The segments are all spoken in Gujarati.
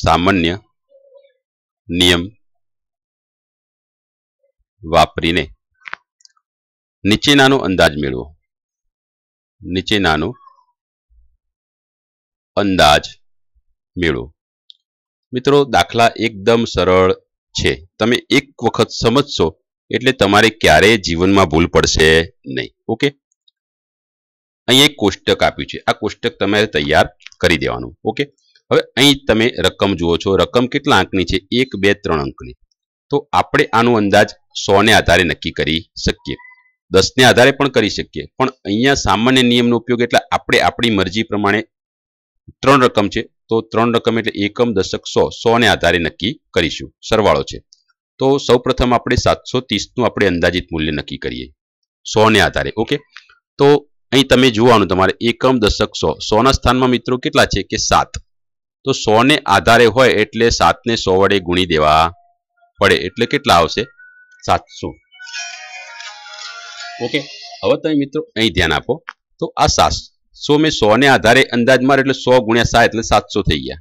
સામાન્ય નિયમ વાપરીને નીચેનાનો અંદાજ મેળવો નીચેનાનો અંદાજ મેળવો મિત્રો દાખલા એકદમ સરળ છે તમે એક વખત સમજશો એટલે તમારે ક્યારેય જીવનમાં ભૂલ પડશે નહીં ઓકે અહીંયા એક કોષ્ટક આપ્યું છે આ કોષ્ટક તમારે તૈયાર કરી દેવાનું ઓકે હવે અહીં તમે રકમ જુઓ છો રકમ કેટલા અંકની છે એક બે ત્રણ અંકની તો આપણે આનો અંદાજ સોને આધારે નક્કી કરી શકીએ દસને આધારે પણ કરી શકીએ પણ અહીંયા સામાન્ય નિયમનો ઉપયોગ એટલે આપણે આપણી મરજી પ્રમાણે ત્રણ રકમ છે તો ત્રણ રકમ એટલે એકમ દશક સો સોને આધારે નક્કી કરીશું સરવાળો છે તો સૌ પ્રથમ આપણે સાતસો ત્રીસનું આપણે અંદાજિત મૂલ્ય નક્કી કરીએ સોને આધારે ઓકે તો અહીં તમે જોવાનું તમારે એકમ દશક સો સોના સ્થાનમાં મિત્રો કેટલા છે કે સાત તો સોને આધારે હોય એટલે સાત ને સો વડે ગુણી દેવા પડે એટલે કેટલા આવશે સાતસો ઓકે હવે તમે મિત્રો અહીં ધ્યાન આપો તો આ સાતસો મેં સો ને આધારે અંદાજ મારે એટલે સો ગુણ્યા સાત એટલે સાતસો થઈ ગયા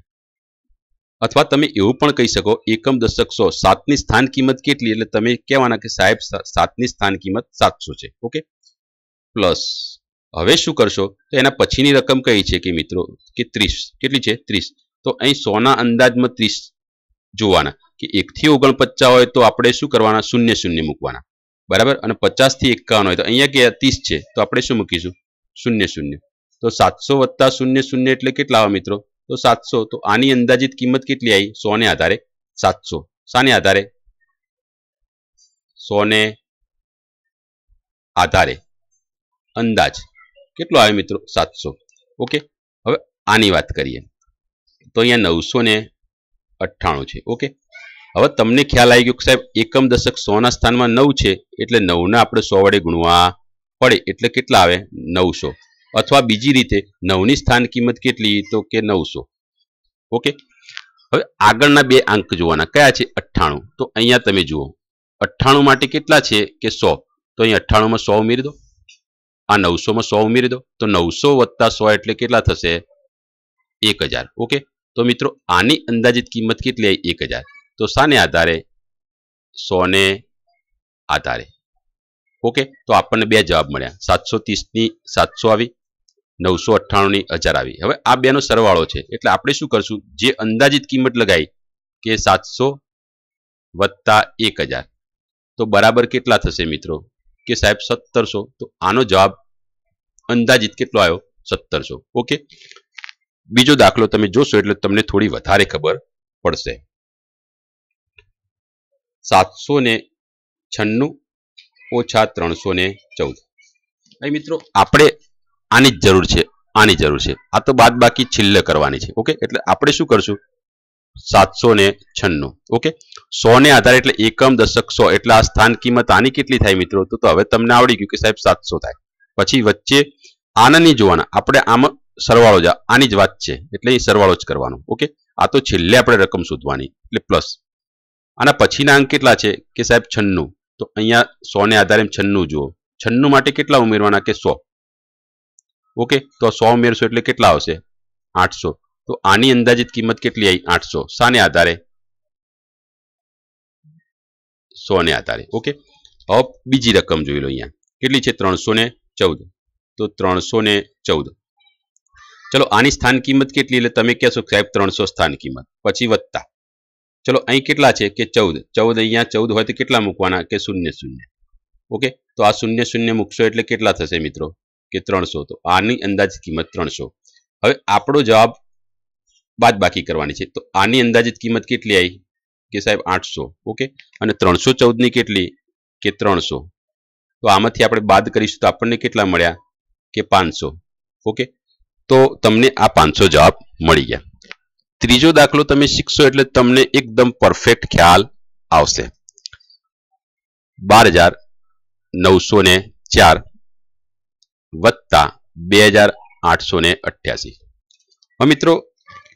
અથવા તમે એવું પણ કહી શકો એકમ દશક સો સાતની સ્થાન કિંમત કેટલી એટલે તમે કહેવાના કે સાહેબ સાતની સ્થાન કિંમત સાતસો છે ઓકે પ્લસ હવે શું કરશો તો એના પછીની રકમ કઈ છે કે મિત્રો કે ત્રીસ કેટલી છે ત્રીસ તો અહીં સોના અંદાજમાં ત્રીસ જોવાના કે એક થી ઓગણપચાસ હોય તો આપણે શું કરવાના શૂન્ય શૂન્ય મૂકવાના બરાબર અને પચાસથી એકાવન હોય તો અહીંયા કે ત્રીસ છે તો આપણે શું મૂકીશું શૂન્ય શૂન્ય તો સાતસો વત્તા શૂન્ય શૂન્ય એટલે કેટલા આવે મિત્રો તો સાતસો તો આની અંદાજિત કિંમત કેટલી આવી સો ને આધારે સાતસો શાને આધારે સોને આધારે અંદાજ કેટલો આવે મિત્રો સાતસો ઓકે હવે આની વાત કરીએ તો અહીંયા નવસો ને અઠ્ઠાણું છે ઓકે હવે તમને ખ્યાલ આવી ગયો કે સાહેબ એકમ દશક સોના સ્થાનમાં નવ છે એટલે નવના આપણે સો વડે ગુણવા પડે એટલે કેટલા આવે નવસો અથવા બીજી રીતે નવની સ્થાન કિંમત કેટલી તો કે નવસો ઓકે હવે આગળના બે અંક જોવાના કયા છે અઠ્ઠાણું તો અહીંયા તમે જુઓ અઠ્ઠાણું માટે કેટલા છે કે સો તો અહીં અઠ્ઠાણુંમાં સો ઉમેરી દો આ નવસોમાં સો ઉમેરી દો તો નવસો વત્તા સો એટલે કેટલા થશે એક હજાર ઓકે તો મિત્રો આની અંદાજિત કિંમત કેટલી આવી એક હજાર તો શાને આધારે સોને આધારે ઓકે તો આપણને બે જવાબ મળ્યા સાતસો ત્રીસની સાતસો આવી નવસો અઠ્ઠાણુંની હજાર આવી હવે આ બેનો સરવાળો છે એટલે આપણે શું કરશું જે અંદાજિત કિંમત લગાવી કે સાતસો વત્તા એક હજાર તો બરાબર કેટલા થશે મિત્રો કે સાહેબ સત્તરસો તો આનો જવાબ અંદાજિત કેટલો આવ્યો સત્તરસો ઓકે બીજો દાખલો તમે જોશો એટલે તમને થોડી વધારે ખબર પડશે સાતસો ને છન્નું ઓછા ત્રણસો ને ચૌદ મિત્રો આપણે આની જ જરૂર છે આની જરૂર છે આ તો બાદ બાકી છેલ્લે કરવાની છે ઓકે એટલે આપણે શું કરશું સાતસો ને છન્નું ઓકે સો ને આધારે એટલે એકમ દશક સો એટલે આ સ્થાન કિંમત આની કેટલી થાય મિત્રો તો હવે તમને આવડી ગયું કે સાહેબ સાતસો થાય પછી વચ્ચે આના નહીં જોવાના આપણે આમાં સરવાળો જ આની જ વાત છે એટલે અહીં સરવાળો જ કરવાનો ઓકે આ તો છેલ્લે આપણે રકમ શોધવાની એટલે પ્લસ આના પછીના અંક કેટલા છે કે સાહેબ છન્નું તો અહીંયા સોને આધારે છન્નું જુઓ છન્નું માટે કેટલા ઉમેરવાના કે સો ઓકે તો સો ઉમેરશો એટલે કેટલા આવશે આઠસો તો આની અંદાજિત કિંમત કેટલી આવી આઠસો શાને આધારે સોને આધારે ઓકે હવે બીજી રકમ જોઈ લો અહીંયા કેટલી છે ત્રણસો ને ચૌદ તો ત્રણસો ને ચૌદ ચલો આની સ્થાન કિંમત કેટલી એટલે તમે કહેશો સાહેબ ત્રણસો સ્થાન કિંમત પછી વધતા ચલો અહીં કેટલા છે કે ચૌદ ચૌદ અહીંયા ચૌદ હોય તો કેટલા મૂકવાના કે શૂન્ય શૂન્ય ઓકે તો આ શૂન્ય શૂન્ય મૂકશો એટલે કેટલા થશે મિત્રો કે ત્રણસો તો આની અંદાજિત કિંમત ત્રણસો હવે આપણો જવાબ બાદ બાકી કરવાની છે તો આની અંદાજિત કિંમત કેટલી આવી કે સાહેબ આઠસો ઓકે અને ત્રણસો ચૌદની કેટલી કે ત્રણસો તો આમાંથી આપણે બાદ કરીશું તો આપણને કેટલા મળ્યા કે પાંચસો ઓકે તો તમને આ પાંચસો જવાબ મળી ગયા ત્રીજો દાખલો તમે શીખશો એટલે તમને એકદમ પરફેક્ટ ખ્યાલ આવશે બાર હજાર નવસો ને ચાર વત્તા બે હજાર આઠસો ને અઠ્યાસી મિત્રો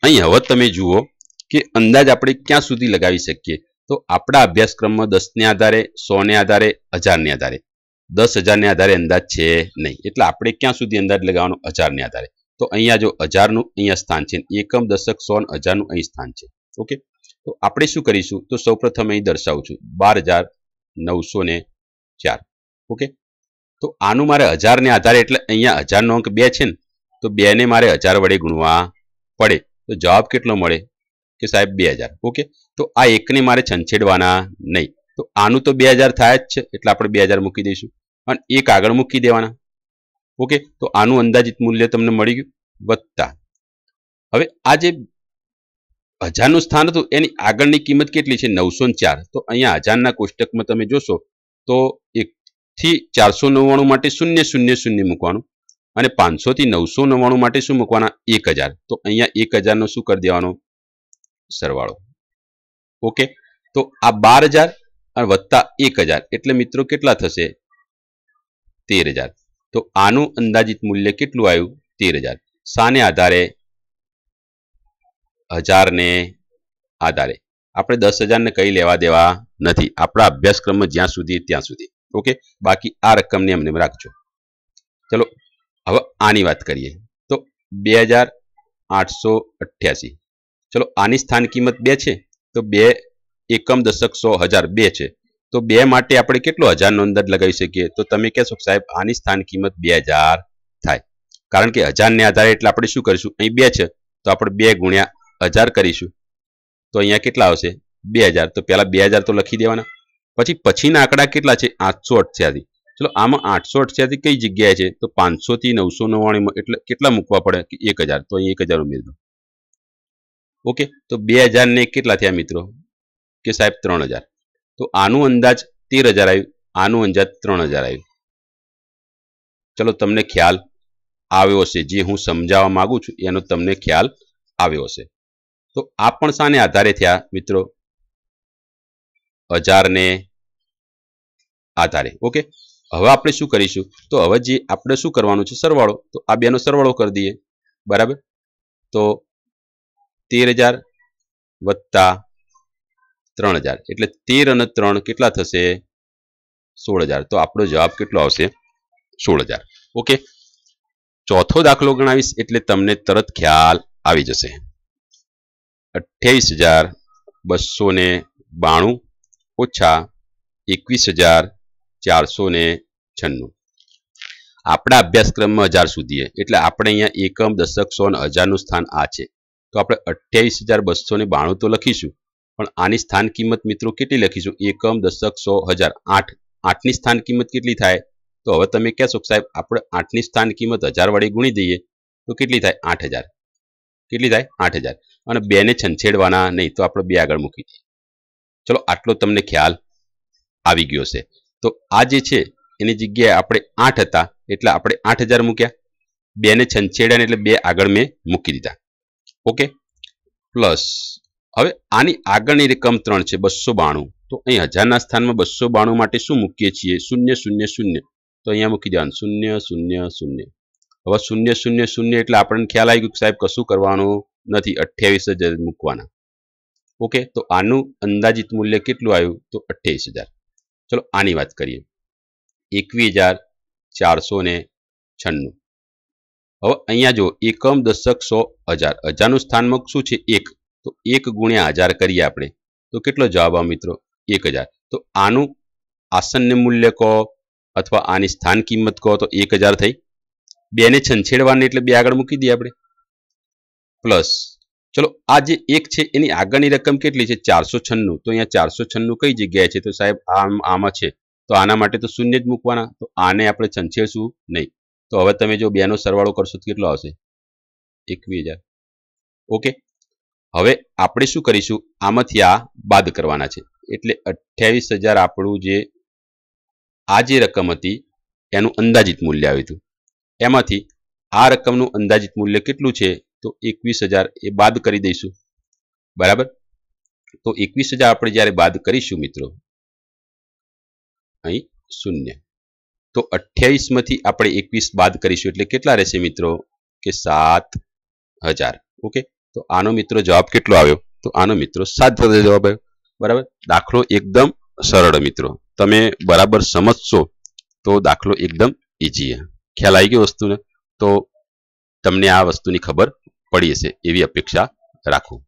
અહીં હવે તમે જુઓ કે અંદાજ આપણે ક્યાં સુધી લગાવી શકીએ તો આપણા અભ્યાસક્રમમાં દસને આધારે સોને આધારે હજારને આધારે દસ હજારને આધારે અંદાજ છે નહીં એટલે આપણે ક્યાં સુધી અંદાજ લગાવવાનો હજારને આધારે તો અહીંયા જો હજારનું અહીંયા સ્થાન છે એકમ દશક સોન હજારનું અહીં સ્થાન છે ઓકે તો આપણે શું કરીશું તો સૌપ્રથમ અહીં દર્શાવું છું બાર હજાર નવસો ચાર ઓકે તો આનું મારે હજારને આધારે એટલે અહીંયા હજારનો અંક બે છે ને તો બેને મારે હજાર વડે ગુણવા પડે તો જવાબ કેટલો મળે કે સાહેબ બે હજાર ઓકે તો આ એકને મારે છંછેડવાના નહીં તો આનું તો બે હજાર થાય જ છે એટલે આપણે બે હજાર મૂકી દઈશું અને એક આગળ મૂકી દેવાના ઓકે તો આનું અંદાજિત મૂલ્ય તમને મળી ગયું વત્તા હવે આ જે હજારનું સ્થાન હતું એની આગળની કિંમત કેટલી છે નવસો ચાર તો અહીંયા હજારના કોષ્ટકમાં તમે જોશો તો એકથી ચારસો નવ્વાણું માટે શૂન્ય શૂન્ય શૂન્ય મૂકવાનું અને પાંચસોથી નવસો નવ્વાણું માટે શું મૂકવાના એક હજાર તો અહીંયા એક હજારનો શું કરી દેવાનો સરવાળો ઓકે તો આ બાર હજાર અને વત્તા એક હજાર એટલે મિત્રો કેટલા થશે તેર હજાર તો આનું અંદાજિત મૂલ્ય કેટલું આવ્યું તેર હજાર શાને આધારે હજારને આધારે આપણે દસ હજારને કંઈ લેવા દેવા નથી આપણા અભ્યાસક્રમમાં જ્યાં સુધી ત્યાં સુધી ઓકે બાકી આ રકમની એમને રાખજો ચલો હવે આની વાત કરીએ તો બે હજાર આઠસો અઠ્યાસી ચલો આની સ્થાન કિંમત બે છે તો બે એકમ દશક સો હજાર બે છે તો બે માટે આપણે કેટલો હજારનો અંદાજ લગાવી શકીએ તો તમે કહેશો સાહેબ આની સ્થાન કિંમત બે થાય કારણ કે હજારને આધારે એટલે આપણે શું કરીશું અહીં બે છે તો આપણે બે ગુણ્યા હજાર કરીશું તો અહીંયા કેટલા આવશે બે તો પહેલા બે તો લખી દેવાના પછી પછીના આંકડા કેટલા છે આઠસો અઠ્યાસી ચલો આમાં આઠસો અઠ્યાસી કઈ જગ્યાએ છે તો પાંચસો થી નવસો નવ્વાણુંમાં એટલે કેટલા મૂકવા પડે કે એક હજાર તો અહીં એક હજાર ઉમેરી ઓકે તો બે હજારને કેટલા થયા મિત્રો કે સાહેબ ત્રણ હજાર તો આનું અંદાજ તેર હજાર આવ્યું આનું અંદાજ ત્રણ હજાર આવ્યું ચલો તમને ખ્યાલ આવ્યો હશે જે હું સમજાવવા માગું છું એનો તમને ખ્યાલ આવ્યો હશે તો આ પણ શાને આધારે થયા મિત્રો હજારને આધારે ઓકે હવે આપણે શું કરીશું તો હવે જે આપણે શું કરવાનું છે સરવાળો તો આ બેનો સરવાળો કરી દઈએ બરાબર તો તેર હજાર વત્તા ત્રણ હજાર એટલે તેર અને ત્રણ કેટલા થશે સોળ હજાર તો આપણો જવાબ કેટલો આવશે સોળ હજાર ઓકે ચોથો દાખલો ગણાવીશ એટલે તમને તરત ખ્યાલ આવી જશે અઠ્યાવીસ હજાર બસો ને બાણું ઓછા એકવીસ હજાર ચારસો ને છન્નું આપણા અભ્યાસક્રમમાં હજાર સુધી એટલે આપણે અહીંયા એકમ દશક સો અને હજારનું સ્થાન આ છે તો આપણે અઠ્યાવીસ હજાર બસો ને બાણું તો લખીશું પણ આની સ્થાન કિંમત મિત્રો કેટલી લખીશું એકમ દશક સો હજાર આઠ આઠની સ્થાન કિંમત કેટલી થાય તો હવે તમે કહેશો સાહેબ આપણે આઠની સ્થાન કિંમત હજાર વડે ગુણી દઈએ તો કેટલી થાય આઠ હજાર કેટલી થાય આઠ હજાર અને બેને છંછેડવાના નહીં તો આપણે બે આગળ મૂકી દઈએ ચલો આટલો તમને ખ્યાલ આવી ગયો છે તો આ જે છે એની જગ્યાએ આપણે આઠ હતા એટલે આપણે આઠ હજાર મૂક્યા બેને છંછેડ્યા એટલે બે આગળ મેં મૂકી દીધા ઓકે પ્લસ હવે આની આગળની રકમ ત્રણ છે બસો બાણું તો અહીં હજારના સ્થાનમાં બસો બાણું માટે શું મૂકીએ છીએ શૂન્ય શૂન્ય શૂન્ય તો અહીંયા મૂકી દેવાનું શૂન્ય શૂન્ય શૂન્ય હવે શૂન્ય શૂન્ય શૂન્ય એટલે આપણને ખ્યાલ આવી ગયો સાહેબ કશું કરવાનું નથી અઠ્યાવીસ હજાર મૂકવાના ઓકે તો આનું અંદાજિત મૂલ્ય કેટલું આવ્યું તો અઠ્યાવીસ હજાર ચલો આની વાત કરીએ એકવીસ હજાર ચારસો ને છન્નું હવે અહીંયા જો એકમ દશક સો હજાર હજારનું સ્થાનમાં શું છે એક તો એક ગુણ્યા હજાર કરીએ આપણે તો કેટલો જવાબ આવે મિત્રો એક હજાર તો આનું આસનને મૂલ્ય કહો અથવા આની સ્થાન કિંમત કહો તો એક હજાર થઈ બેને છંછેડવાની એટલે બે આગળ મૂકી દઈએ આપણે પ્લસ ચલો આ જે એક છે એની આગળની રકમ કેટલી છે ચારસો છન્નું તો અહીંયા ચારસો છન્નું કઈ જગ્યાએ છે તો સાહેબ આમ આમાં છે તો આના માટે તો શૂન્ય જ મૂકવાના તો આને આપણે છંછેડશું નહીં તો હવે તમે જો બેનો સરવાળો કરશો તો કેટલો આવશે એકવીસ હજાર ઓકે હવે આપણે શું કરીશું આમાંથી આ બાદ કરવાના છે એટલે અઠ્યાવીસ હજાર આપણું જે આ જે રકમ હતી એનું અંદાજિત મૂલ્ય આવ્યું હતું એમાંથી આ રકમનું અંદાજિત મૂલ્ય કેટલું છે તો એકવીસ હજાર એ બાદ કરી દઈશું બરાબર તો એકવીસ હજાર આપણે જ્યારે બાદ કરીશું મિત્રો અહીં શૂન્ય તો અઠ્યાવીસમાંથી આપણે એકવીસ બાદ કરીશું એટલે કેટલા રહેશે મિત્રો કે સાત હજાર ઓકે તો આનો મિત્રો જવાબ કેટલો આવ્યો તો આનો મિત્રો સાત જવાબ આવ્યો બરાબર દાખલો એકદમ સરળ મિત્રો તમે બરાબર સમજશો તો દાખલો એકદમ ઇઝી ખ્યાલ આવી ગયો વસ્તુને તો તમને આ વસ્તુની ખબર પડી હશે એવી અપેક્ષા રાખું